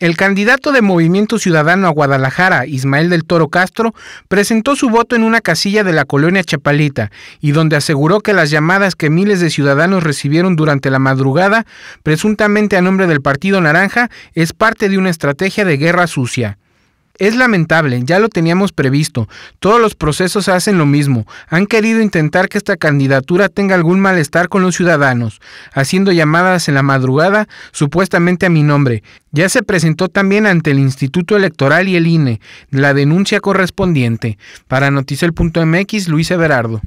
El candidato de Movimiento Ciudadano a Guadalajara, Ismael del Toro Castro, presentó su voto en una casilla de la colonia Chapalita y donde aseguró que las llamadas que miles de ciudadanos recibieron durante la madrugada, presuntamente a nombre del Partido Naranja, es parte de una estrategia de guerra sucia. Es lamentable, ya lo teníamos previsto. Todos los procesos hacen lo mismo. Han querido intentar que esta candidatura tenga algún malestar con los ciudadanos, haciendo llamadas en la madrugada supuestamente a mi nombre. Ya se presentó también ante el Instituto Electoral y el INE la denuncia correspondiente. Para Noticel.mx, Luis Everardo.